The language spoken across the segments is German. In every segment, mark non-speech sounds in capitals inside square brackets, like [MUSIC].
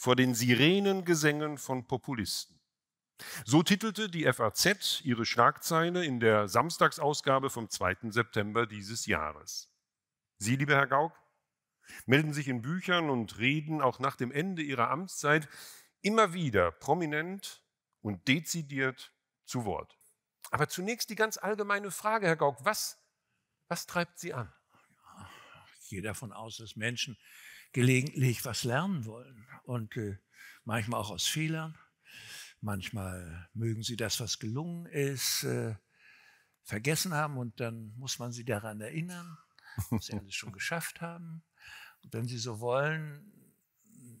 vor den Sirenengesängen von Populisten. So titelte die FAZ ihre Schlagzeile in der Samstagsausgabe vom 2. September dieses Jahres. Sie, lieber Herr Gauck, melden sich in Büchern und Reden auch nach dem Ende ihrer Amtszeit immer wieder prominent und dezidiert zu Wort. Aber zunächst die ganz allgemeine Frage, Herr Gauck, was, was treibt Sie an? Ich gehe davon aus, dass Menschen gelegentlich was lernen wollen und äh, manchmal auch aus Fehlern. Manchmal mögen sie das, was gelungen ist, äh, vergessen haben und dann muss man sie daran erinnern, was sie alles schon geschafft haben. Und wenn sie so wollen,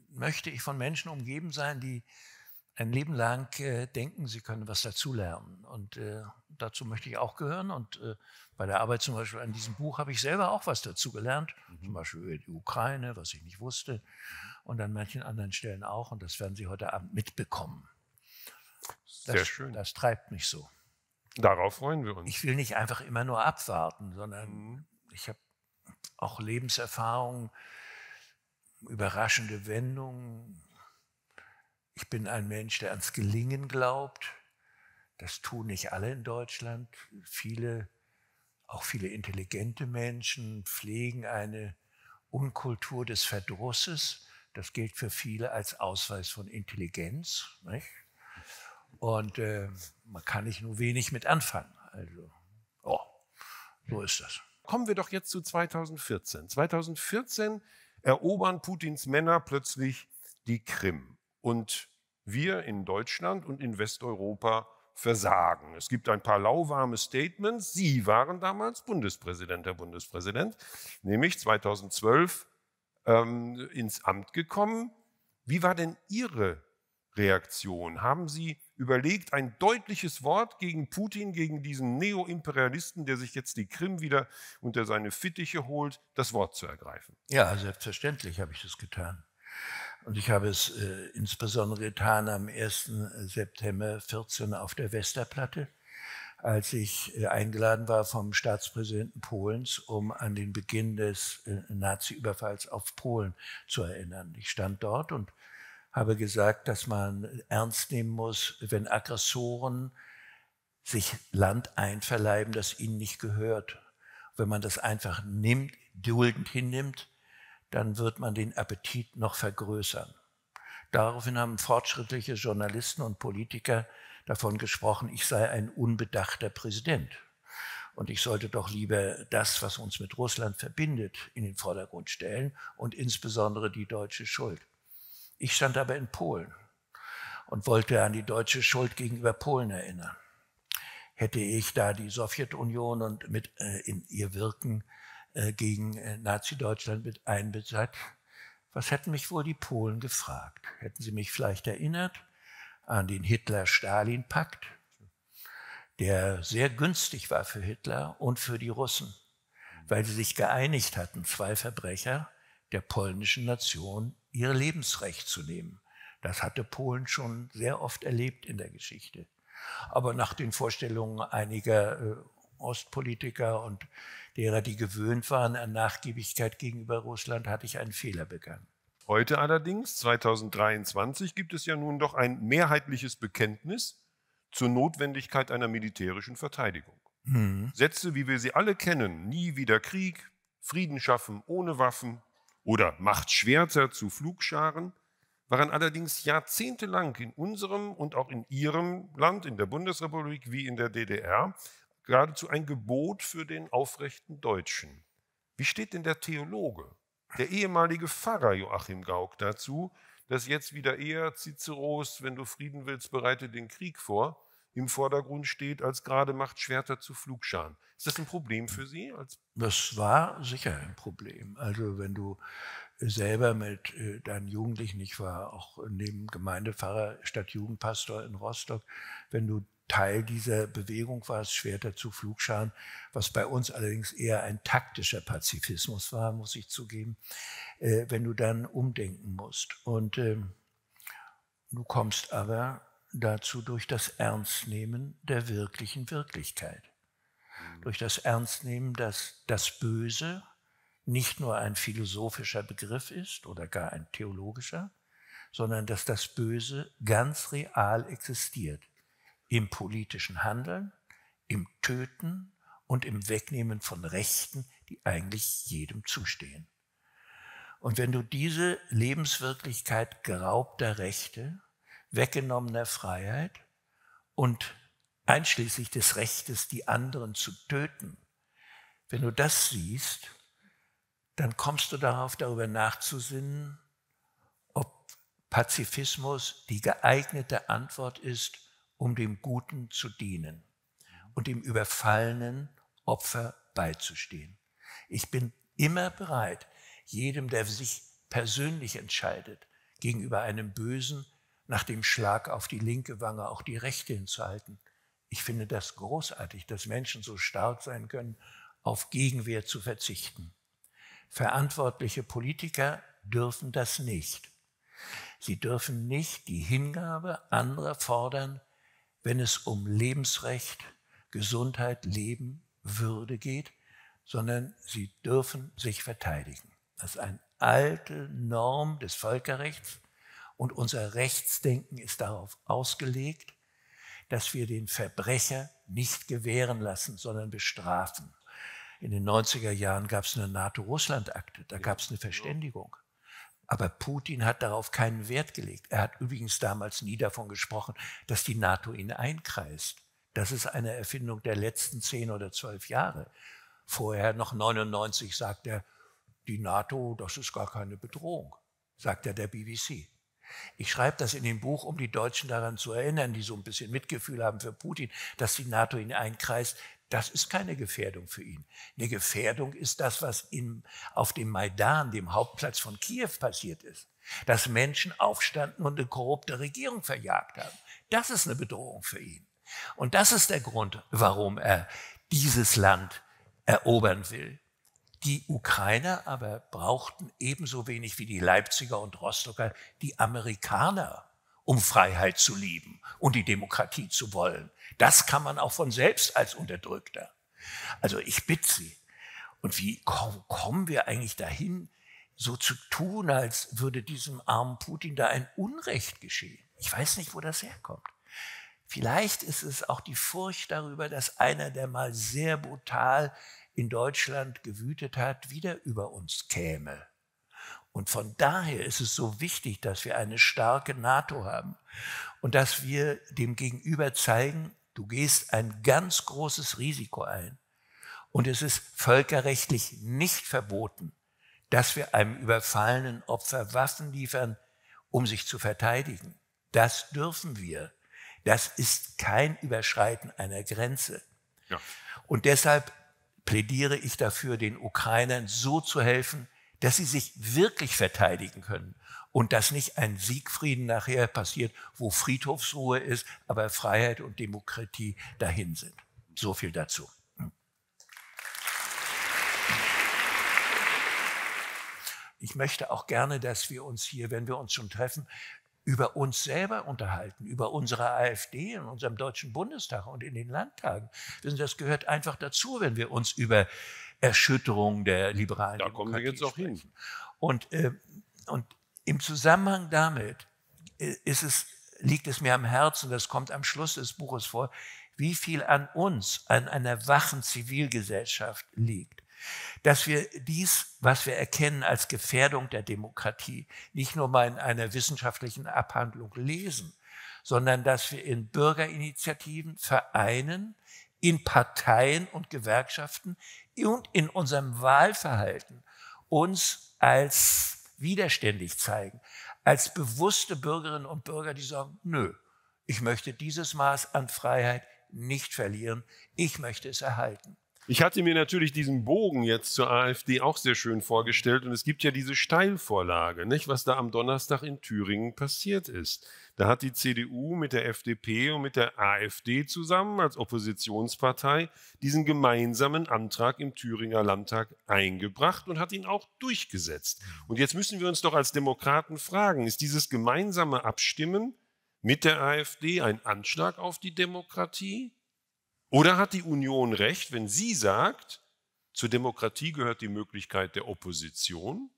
möchte ich von Menschen umgeben sein, die ein Leben lang äh, denken, sie können was dazulernen. Und äh, dazu möchte ich auch gehören. Und äh, bei der Arbeit zum Beispiel an diesem Buch habe ich selber auch was dazugelernt. Mhm. Zum Beispiel über die Ukraine, was ich nicht wusste. Und an manchen anderen Stellen auch. Und das werden Sie heute Abend mitbekommen. Das, Sehr schön. Das treibt mich so. Darauf freuen wir uns. Ich will nicht einfach immer nur abwarten, sondern mhm. ich habe auch Lebenserfahrungen, überraschende Wendungen, ich bin ein Mensch, der ans Gelingen glaubt. Das tun nicht alle in Deutschland. Viele, auch viele intelligente Menschen pflegen eine Unkultur des Verdrusses. Das gilt für viele als Ausweis von Intelligenz. Nicht? Und äh, man kann nicht nur wenig mit anfangen. Also, oh, so ist das. Kommen wir doch jetzt zu 2014. 2014 erobern Putins Männer plötzlich die Krim und wir in Deutschland und in Westeuropa versagen. Es gibt ein paar lauwarme Statements. Sie waren damals Bundespräsident, Herr Bundespräsident, nämlich 2012 ähm, ins Amt gekommen. Wie war denn Ihre Reaktion? Haben Sie überlegt, ein deutliches Wort gegen Putin, gegen diesen Neoimperialisten, der sich jetzt die Krim wieder unter seine Fittiche holt, das Wort zu ergreifen? Ja, selbstverständlich habe ich das getan. Und ich habe es äh, insbesondere getan am 1. Äh, September 14 auf der Westerplatte, als ich äh, eingeladen war vom Staatspräsidenten Polens, um an den Beginn des äh, Nazi-Überfalls auf Polen zu erinnern. Ich stand dort und habe gesagt, dass man ernst nehmen muss, wenn Aggressoren sich Land einverleiben, das ihnen nicht gehört. Wenn man das einfach nimmt, duldend hinnimmt, dann wird man den Appetit noch vergrößern. Daraufhin haben fortschrittliche Journalisten und Politiker davon gesprochen, ich sei ein unbedachter Präsident. Und ich sollte doch lieber das, was uns mit Russland verbindet, in den Vordergrund stellen und insbesondere die deutsche Schuld. Ich stand aber in Polen und wollte an die deutsche Schuld gegenüber Polen erinnern. Hätte ich da die Sowjetunion und mit äh, in ihr Wirken äh, gegen äh, Nazi-Deutschland mit einbezahlt. Was hätten mich wohl die Polen gefragt? Hätten sie mich vielleicht erinnert an den Hitler-Stalin-Pakt, der sehr günstig war für Hitler und für die Russen, weil sie sich geeinigt hatten, zwei Verbrecher der polnischen Nation ihr Lebensrecht zu nehmen. Das hatte Polen schon sehr oft erlebt in der Geschichte. Aber nach den Vorstellungen einiger äh, Ostpolitiker und derer, die gewöhnt waren an Nachgiebigkeit gegenüber Russland, hatte ich einen Fehler begangen. Heute allerdings, 2023, gibt es ja nun doch ein mehrheitliches Bekenntnis zur Notwendigkeit einer militärischen Verteidigung. Mhm. Sätze, wie wir sie alle kennen, nie wieder Krieg, Frieden schaffen ohne Waffen oder Macht Schwerter zu Flugscharen, waren allerdings jahrzehntelang in unserem und auch in Ihrem Land, in der Bundesrepublik wie in der DDR, geradezu ein Gebot für den aufrechten Deutschen. Wie steht denn der Theologe, der ehemalige Pfarrer Joachim Gauck dazu, dass jetzt wieder eher Ciceros, wenn du Frieden willst, bereite den Krieg vor, im Vordergrund steht, als gerade macht Schwerter zu Flugscharen. Ist das ein Problem für Sie? das war sicher ein Problem. Also wenn du selber mit äh, deinen Jugendlichen, ich war auch neben Gemeindepfarrer, statt Jugendpastor in Rostock, wenn du Teil dieser Bewegung war es Schwert dazu Flugscharen, was bei uns allerdings eher ein taktischer Pazifismus war, muss ich zugeben, äh, wenn du dann umdenken musst. Und ähm, du kommst aber dazu durch das Ernstnehmen der wirklichen Wirklichkeit. Mhm. Durch das Ernstnehmen, dass das Böse nicht nur ein philosophischer Begriff ist oder gar ein theologischer, sondern dass das Böse ganz real existiert im politischen Handeln, im Töten und im Wegnehmen von Rechten, die eigentlich jedem zustehen. Und wenn du diese Lebenswirklichkeit geraubter Rechte, weggenommener Freiheit und einschließlich des Rechtes, die anderen zu töten, wenn du das siehst, dann kommst du darauf, darüber nachzusinnen, ob Pazifismus die geeignete Antwort ist, um dem Guten zu dienen und dem überfallenen Opfer beizustehen. Ich bin immer bereit, jedem, der sich persönlich entscheidet, gegenüber einem Bösen nach dem Schlag auf die linke Wange auch die rechte hinzuhalten. Ich finde das großartig, dass Menschen so stark sein können, auf Gegenwehr zu verzichten. Verantwortliche Politiker dürfen das nicht. Sie dürfen nicht die Hingabe anderer fordern, wenn es um Lebensrecht, Gesundheit, Leben, Würde geht, sondern sie dürfen sich verteidigen. Das ist eine alte Norm des Völkerrechts und unser Rechtsdenken ist darauf ausgelegt, dass wir den Verbrecher nicht gewähren lassen, sondern bestrafen. In den 90er Jahren gab es eine NATO-Russland-Akte, da gab es eine Verständigung. Aber Putin hat darauf keinen Wert gelegt. Er hat übrigens damals nie davon gesprochen, dass die NATO ihn einkreist. Das ist eine Erfindung der letzten zehn oder zwölf Jahre. Vorher, noch 99, sagt er, die NATO, das ist gar keine Bedrohung, sagt er der BBC. Ich schreibe das in dem Buch, um die Deutschen daran zu erinnern, die so ein bisschen Mitgefühl haben für Putin, dass die NATO ihn einkreist, das ist keine Gefährdung für ihn. Eine Gefährdung ist das, was in, auf dem Maidan, dem Hauptplatz von Kiew, passiert ist. Dass Menschen aufstanden und eine korrupte Regierung verjagt haben. Das ist eine Bedrohung für ihn. Und das ist der Grund, warum er dieses Land erobern will. Die Ukrainer aber brauchten ebenso wenig wie die Leipziger und Rostocker die Amerikaner um Freiheit zu lieben und die Demokratie zu wollen. Das kann man auch von selbst als Unterdrückter. Also ich bitte Sie, und wie kommen wir eigentlich dahin, so zu tun, als würde diesem armen Putin da ein Unrecht geschehen? Ich weiß nicht, wo das herkommt. Vielleicht ist es auch die Furcht darüber, dass einer, der mal sehr brutal in Deutschland gewütet hat, wieder über uns käme. Und von daher ist es so wichtig, dass wir eine starke NATO haben und dass wir dem Gegenüber zeigen, du gehst ein ganz großes Risiko ein. Und es ist völkerrechtlich nicht verboten, dass wir einem überfallenen Opfer Waffen liefern, um sich zu verteidigen. Das dürfen wir. Das ist kein Überschreiten einer Grenze. Ja. Und deshalb plädiere ich dafür, den Ukrainern so zu helfen, dass sie sich wirklich verteidigen können und dass nicht ein Siegfrieden nachher passiert, wo Friedhofsruhe ist, aber Freiheit und Demokratie dahin sind. So viel dazu. Ich möchte auch gerne, dass wir uns hier, wenn wir uns schon treffen, über uns selber unterhalten, über unsere AfD in unserem Deutschen Bundestag und in den Landtagen. Das gehört einfach dazu, wenn wir uns über Erschütterung der liberalen da Demokratie. Da kommen wir jetzt auch hin. Und, äh, und im Zusammenhang damit äh, ist es, liegt es mir am Herzen, das kommt am Schluss des Buches vor, wie viel an uns, an einer wachen Zivilgesellschaft liegt. Dass wir dies, was wir erkennen als Gefährdung der Demokratie, nicht nur mal in einer wissenschaftlichen Abhandlung lesen, sondern dass wir in Bürgerinitiativen, Vereinen, in Parteien und Gewerkschaften, und in unserem Wahlverhalten uns als widerständig zeigen, als bewusste Bürgerinnen und Bürger, die sagen, nö, ich möchte dieses Maß an Freiheit nicht verlieren, ich möchte es erhalten. Ich hatte mir natürlich diesen Bogen jetzt zur AfD auch sehr schön vorgestellt und es gibt ja diese Steilvorlage, nicht, was da am Donnerstag in Thüringen passiert ist. Da hat die CDU mit der FDP und mit der AfD zusammen als Oppositionspartei diesen gemeinsamen Antrag im Thüringer Landtag eingebracht und hat ihn auch durchgesetzt. Und jetzt müssen wir uns doch als Demokraten fragen, ist dieses gemeinsame Abstimmen mit der AfD ein Anschlag auf die Demokratie? Oder hat die Union recht, wenn sie sagt, zur Demokratie gehört die Möglichkeit der Opposition?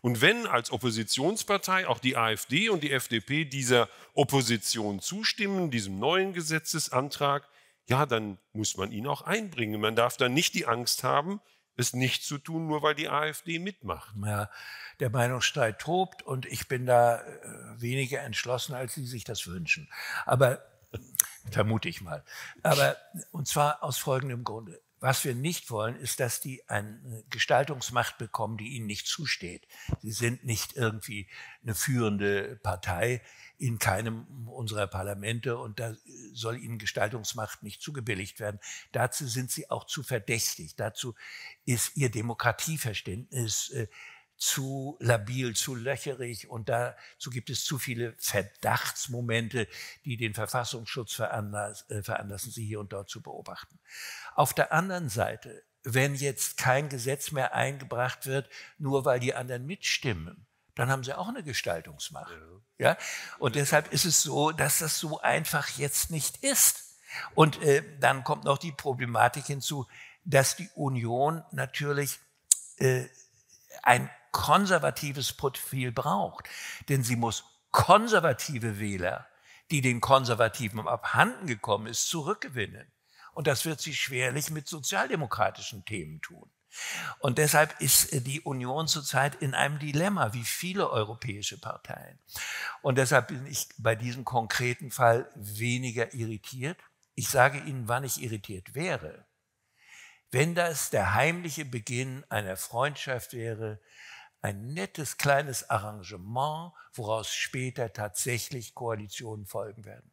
Und wenn als Oppositionspartei auch die AfD und die FDP dieser Opposition zustimmen, diesem neuen Gesetzesantrag, ja, dann muss man ihn auch einbringen. Man darf dann nicht die Angst haben, es nicht zu tun, nur weil die AfD mitmacht. Ja, der Meinungsstreit tobt und ich bin da äh, weniger entschlossen, als Sie sich das wünschen. Aber Vermute ich mal. Aber, und zwar aus folgendem Grunde. Was wir nicht wollen, ist, dass die eine Gestaltungsmacht bekommen, die ihnen nicht zusteht. Sie sind nicht irgendwie eine führende Partei in keinem unserer Parlamente und da soll ihnen Gestaltungsmacht nicht zugebilligt werden. Dazu sind sie auch zu verdächtig. Dazu ist ihr Demokratieverständnis äh, zu labil, zu löcherig und dazu gibt es zu viele Verdachtsmomente, die den Verfassungsschutz äh, veranlassen, sie hier und dort zu beobachten. Auf der anderen Seite, wenn jetzt kein Gesetz mehr eingebracht wird, nur weil die anderen mitstimmen, dann haben sie auch eine Gestaltungsmacht. Ja. ja? Und deshalb ist es so, dass das so einfach jetzt nicht ist. Und äh, dann kommt noch die Problematik hinzu, dass die Union natürlich äh, ein konservatives Profil braucht. Denn sie muss konservative Wähler, die den Konservativen abhanden gekommen ist, zurückgewinnen. Und das wird sie schwerlich mit sozialdemokratischen Themen tun. Und deshalb ist äh, die Union zurzeit in einem Dilemma, wie viele europäische Parteien. Und deshalb bin ich bei diesem konkreten Fall weniger irritiert. Ich sage Ihnen, wann ich irritiert wäre. Wenn das der heimliche Beginn einer Freundschaft wäre, ein nettes kleines Arrangement, woraus später tatsächlich Koalitionen folgen werden.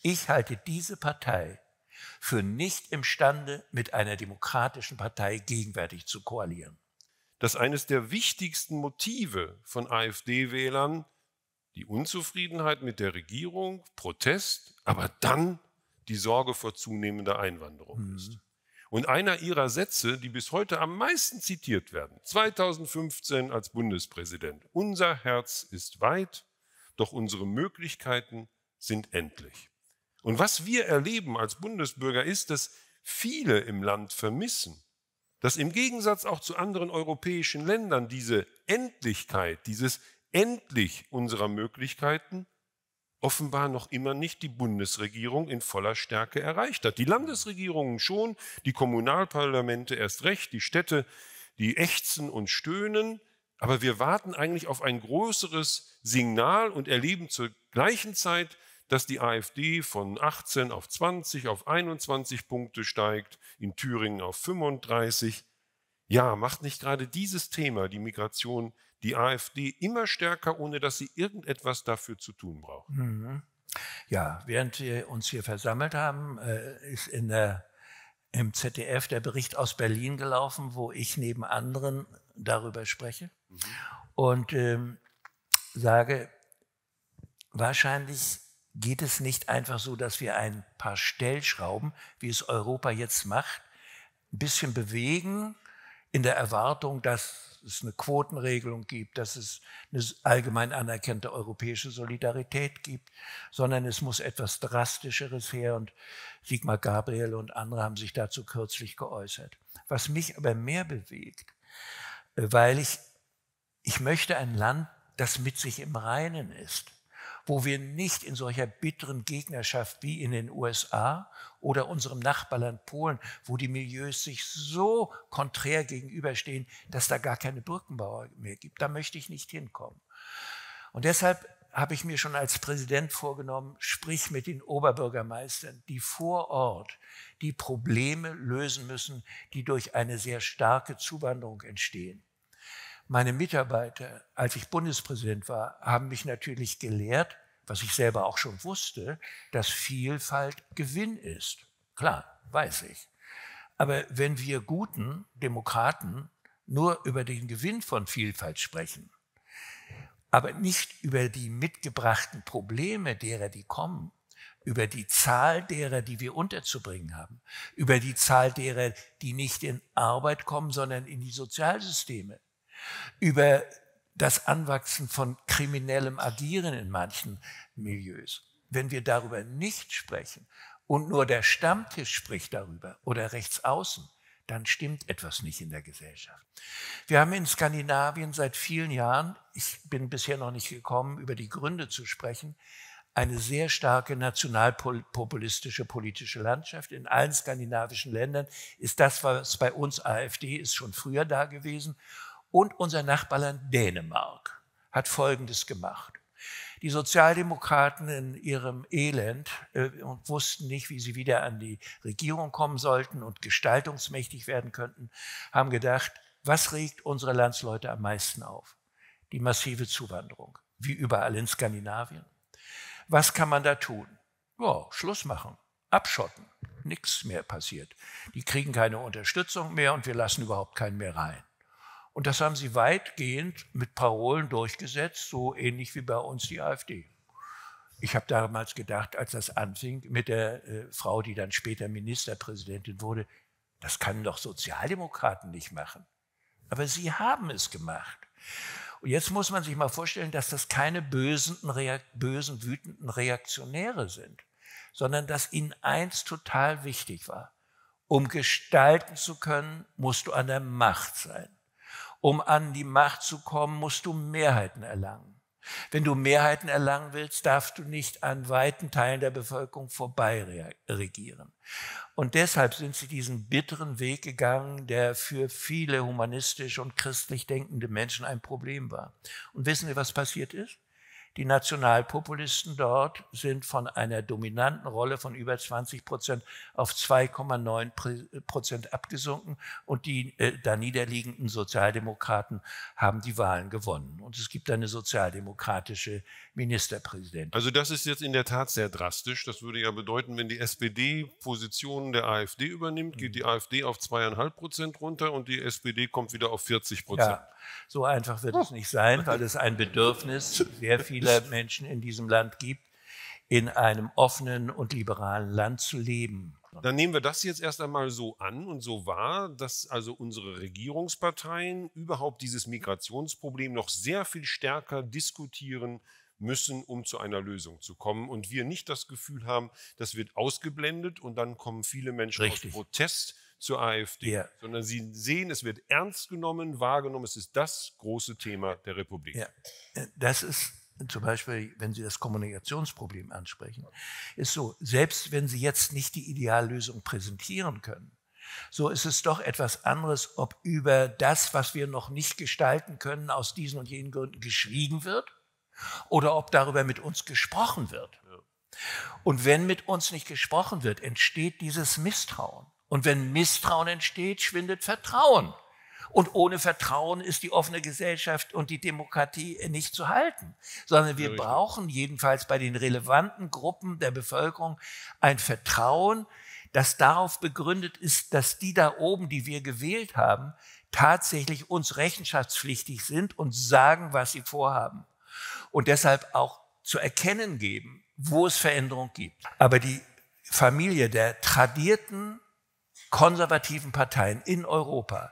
Ich halte diese Partei für nicht imstande, mit einer demokratischen Partei gegenwärtig zu koalieren. Dass eines der wichtigsten Motive von AfD-Wählern die Unzufriedenheit mit der Regierung, Protest, aber dann die Sorge vor zunehmender Einwanderung mhm. ist. Und einer ihrer Sätze, die bis heute am meisten zitiert werden, 2015 als Bundespräsident, unser Herz ist weit, doch unsere Möglichkeiten sind endlich. Und was wir erleben als Bundesbürger ist, dass viele im Land vermissen, dass im Gegensatz auch zu anderen europäischen Ländern diese Endlichkeit, dieses Endlich unserer Möglichkeiten offenbar noch immer nicht die Bundesregierung in voller Stärke erreicht hat. Die Landesregierungen schon, die Kommunalparlamente erst recht, die Städte, die ächzen und stöhnen, aber wir warten eigentlich auf ein größeres Signal und erleben zur gleichen Zeit, dass die AfD von 18 auf 20, auf 21 Punkte steigt, in Thüringen auf 35. Ja, macht nicht gerade dieses Thema, die Migration, die AfD immer stärker, ohne dass sie irgendetwas dafür zu tun braucht. Mhm. Ja, während wir uns hier versammelt haben, äh, ist in der, im ZDF der Bericht aus Berlin gelaufen, wo ich neben anderen darüber spreche mhm. und ähm, sage, wahrscheinlich geht es nicht einfach so, dass wir ein paar Stellschrauben, wie es Europa jetzt macht, ein bisschen bewegen in der Erwartung, dass es eine Quotenregelung gibt, dass es eine allgemein anerkannte europäische Solidarität gibt, sondern es muss etwas Drastischeres her. Und Sigmar Gabriel und andere haben sich dazu kürzlich geäußert. Was mich aber mehr bewegt, äh, weil ich, ich möchte ein Land, das mit sich im Reinen ist wo wir nicht in solcher bitteren Gegnerschaft wie in den USA oder unserem Nachbarland Polen, wo die Milieus sich so konträr gegenüberstehen, dass da gar keine Brückenbauer mehr gibt. Da möchte ich nicht hinkommen. Und deshalb habe ich mir schon als Präsident vorgenommen, sprich mit den Oberbürgermeistern, die vor Ort die Probleme lösen müssen, die durch eine sehr starke Zuwanderung entstehen. Meine Mitarbeiter, als ich Bundespräsident war, haben mich natürlich gelehrt, was ich selber auch schon wusste, dass Vielfalt Gewinn ist. Klar, weiß ich. Aber wenn wir guten Demokraten nur über den Gewinn von Vielfalt sprechen, aber nicht über die mitgebrachten Probleme derer, die kommen, über die Zahl derer, die wir unterzubringen haben, über die Zahl derer, die nicht in Arbeit kommen, sondern in die Sozialsysteme, über das Anwachsen von kriminellem Agieren in manchen Milieus. Wenn wir darüber nicht sprechen und nur der Stammtisch spricht darüber oder rechts außen, dann stimmt etwas nicht in der Gesellschaft. Wir haben in Skandinavien seit vielen Jahren, ich bin bisher noch nicht gekommen, über die Gründe zu sprechen, eine sehr starke nationalpopulistische politische Landschaft. In allen skandinavischen Ländern ist das, was bei uns AfD ist, schon früher da gewesen und unser Nachbarland Dänemark hat Folgendes gemacht. Die Sozialdemokraten in ihrem Elend äh, wussten nicht, wie sie wieder an die Regierung kommen sollten und gestaltungsmächtig werden könnten, haben gedacht, was regt unsere Landsleute am meisten auf? Die massive Zuwanderung, wie überall in Skandinavien. Was kann man da tun? Ja, Schluss machen, abschotten, nichts mehr passiert. Die kriegen keine Unterstützung mehr und wir lassen überhaupt keinen mehr rein. Und das haben sie weitgehend mit Parolen durchgesetzt, so ähnlich wie bei uns die AfD. Ich habe damals gedacht, als das anfing mit der äh, Frau, die dann später Ministerpräsidentin wurde, das können doch Sozialdemokraten nicht machen. Aber sie haben es gemacht. Und jetzt muss man sich mal vorstellen, dass das keine bösen, bösen wütenden Reaktionäre sind, sondern dass ihnen eins total wichtig war. Um gestalten zu können, musst du an der Macht sein. Um an die Macht zu kommen, musst du Mehrheiten erlangen. Wenn du Mehrheiten erlangen willst, darfst du nicht an weiten Teilen der Bevölkerung vorbei regieren. Und deshalb sind sie diesen bitteren Weg gegangen, der für viele humanistisch und christlich denkende Menschen ein Problem war. Und wissen Sie, was passiert ist? Die Nationalpopulisten dort sind von einer dominanten Rolle von über 20 Prozent auf 2,9 äh, Prozent abgesunken und die äh, da niederliegenden Sozialdemokraten haben die Wahlen gewonnen. Und es gibt eine sozialdemokratische Ministerpräsidentin. Also das ist jetzt in der Tat sehr drastisch. Das würde ja bedeuten, wenn die SPD Positionen der AfD übernimmt, geht mhm. die AfD auf zweieinhalb Prozent runter und die SPD kommt wieder auf 40 Prozent. Ja, so einfach wird es nicht sein, weil es ein Bedürfnis sehr vieler Menschen in diesem Land gibt, in einem offenen und liberalen Land zu leben. Dann nehmen wir das jetzt erst einmal so an und so wahr, dass also unsere Regierungsparteien überhaupt dieses Migrationsproblem noch sehr viel stärker diskutieren müssen, um zu einer Lösung zu kommen. Und wir nicht das Gefühl haben, das wird ausgeblendet und dann kommen viele Menschen Richtig. aus Protest zur AfD, ja. sondern Sie sehen, es wird ernst genommen, wahrgenommen. Es ist das große Thema der Republik. Ja. Äh, das ist zum Beispiel, wenn Sie das Kommunikationsproblem ansprechen, ist so, selbst wenn Sie jetzt nicht die Ideallösung präsentieren können, so ist es doch etwas anderes, ob über das, was wir noch nicht gestalten können, aus diesen und jenen Gründen geschwiegen wird oder ob darüber mit uns gesprochen wird. Und wenn mit uns nicht gesprochen wird, entsteht dieses Misstrauen. Und wenn Misstrauen entsteht, schwindet Vertrauen. Und ohne Vertrauen ist die offene Gesellschaft und die Demokratie nicht zu halten, sondern wir brauchen jedenfalls bei den relevanten Gruppen der Bevölkerung ein Vertrauen, das darauf begründet ist, dass die da oben, die wir gewählt haben, tatsächlich uns rechenschaftspflichtig sind und sagen, was sie vorhaben. Und deshalb auch zu erkennen geben, wo es Veränderung gibt. Aber die Familie der tradierten konservativen Parteien in Europa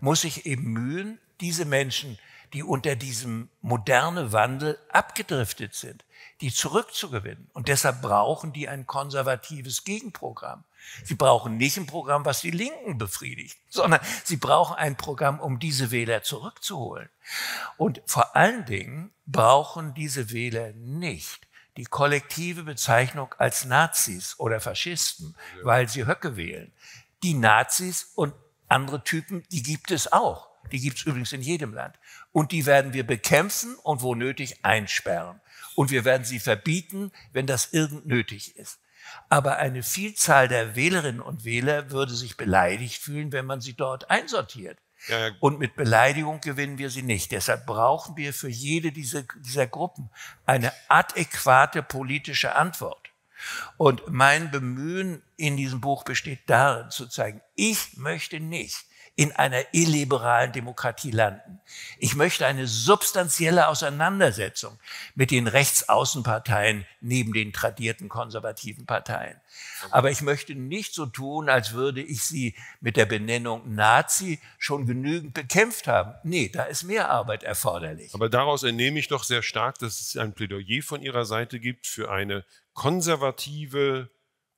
muss sich eben mühen, diese Menschen, die unter diesem moderne Wandel abgedriftet sind, die zurückzugewinnen. Und deshalb brauchen die ein konservatives Gegenprogramm. Sie brauchen nicht ein Programm, was die Linken befriedigt, sondern sie brauchen ein Programm, um diese Wähler zurückzuholen. Und vor allen Dingen brauchen diese Wähler nicht die kollektive Bezeichnung als Nazis oder Faschisten, weil sie Höcke wählen die Nazis und andere Typen, die gibt es auch. Die gibt es übrigens in jedem Land. Und die werden wir bekämpfen und wo nötig einsperren. Und wir werden sie verbieten, wenn das irgend nötig ist. Aber eine Vielzahl der Wählerinnen und Wähler würde sich beleidigt fühlen, wenn man sie dort einsortiert. Ja, ja. Und mit Beleidigung gewinnen wir sie nicht. Deshalb brauchen wir für jede dieser, dieser Gruppen eine adäquate politische Antwort. Und mein Bemühen in diesem Buch besteht darin zu zeigen, ich möchte nicht, in einer illiberalen Demokratie landen. Ich möchte eine substanzielle Auseinandersetzung mit den Rechtsaußenparteien neben den tradierten konservativen Parteien. Mhm. Aber ich möchte nicht so tun, als würde ich sie mit der Benennung Nazi schon genügend bekämpft haben. Nee, da ist mehr Arbeit erforderlich. Aber daraus entnehme ich doch sehr stark, dass es ein Plädoyer von Ihrer Seite gibt für eine konservative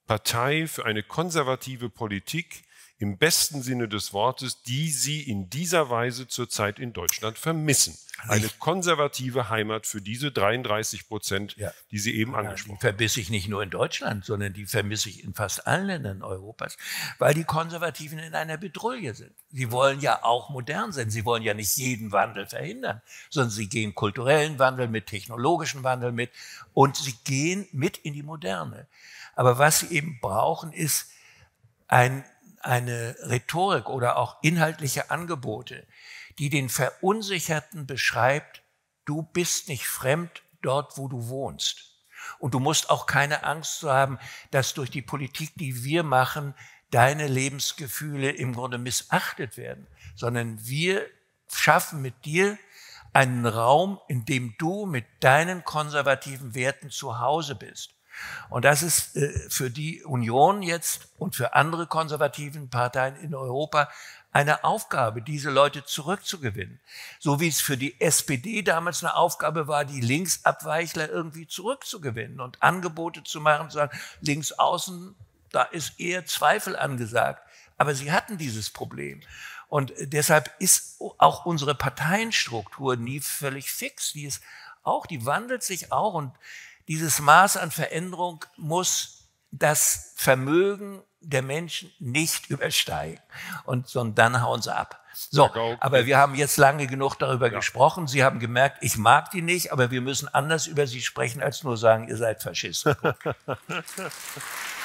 Partei, für eine konservative Politik, im besten Sinne des Wortes, die sie in dieser Weise zurzeit in Deutschland vermissen. Eine konservative Heimat für diese 33 Prozent, ja. die Sie eben angesprochen haben. Die vermisse ich nicht nur in Deutschland, sondern die vermisse ich in fast allen Ländern Europas, weil die Konservativen in einer Bedrohung sind. Sie wollen ja auch modern sein. Sie wollen ja nicht jeden Wandel verhindern, sondern sie gehen kulturellen Wandel mit, technologischen Wandel mit und sie gehen mit in die Moderne. Aber was sie eben brauchen, ist ein eine Rhetorik oder auch inhaltliche Angebote, die den Verunsicherten beschreibt, du bist nicht fremd dort, wo du wohnst. Und du musst auch keine Angst haben, dass durch die Politik, die wir machen, deine Lebensgefühle im Grunde missachtet werden, sondern wir schaffen mit dir einen Raum, in dem du mit deinen konservativen Werten zu Hause bist. Und das ist äh, für die Union jetzt und für andere konservativen Parteien in Europa eine Aufgabe, diese Leute zurückzugewinnen. So wie es für die SPD damals eine Aufgabe war, die Linksabweichler irgendwie zurückzugewinnen und Angebote zu machen, zu sagen, links außen, da ist eher Zweifel angesagt. Aber sie hatten dieses Problem. Und äh, deshalb ist auch unsere Parteienstruktur nie völlig fix. Die ist auch, die wandelt sich auch und dieses Maß an Veränderung muss das Vermögen der Menschen nicht übersteigen. Und, sondern dann hauen sie ab. So, aber wir haben jetzt lange genug darüber ja. gesprochen. Sie haben gemerkt, ich mag die nicht, aber wir müssen anders über sie sprechen, als nur sagen, ihr seid Faschisten. [LAUGHS]